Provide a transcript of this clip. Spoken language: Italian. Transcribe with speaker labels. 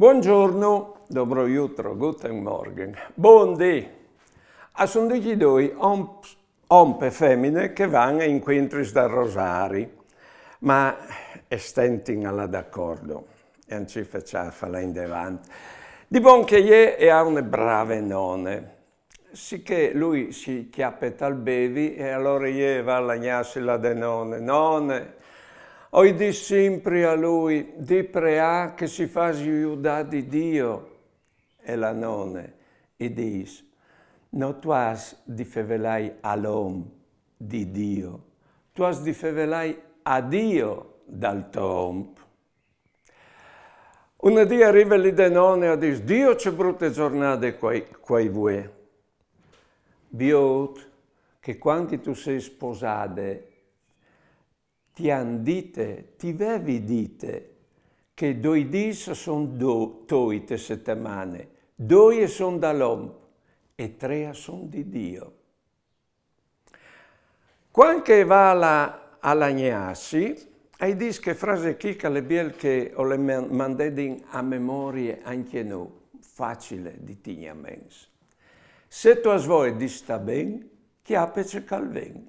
Speaker 1: Buongiorno, dobro jutro, guten morgen, buon dì. A sono dici due ompe femmine che vanno in incontri da Rosari, ma estenti alla d'accordo, e non ci facciamo fare in davanti. Di buon che è e ha una brave nonne, sicché lui si chiappe tal bevi e allora gli va a lagnarsi la de nonne. nonne, Oi di sempre a lui, di prea che si fa aiutare di Dio. E la nonne, e dis, no tu as di fevelai all'om di Dio, tu as di fevelai a Dio dal tomp. Un dì arriva lì de nonne e dis, Dio c'è brutte giornate quai, quai vuoi. Biot, che quando tu sei sposate, ti han dite, ti vevi dite, che due dis son do, toi te settimane, due son da l'om, e tre son di Dio. Quanche va alla, all'agnassi, hai dis che frase chicca le biel che ho le mandedin a memoria anche noi, facile di tignamens. Se tu a svoi di sta ben, chiapece calven.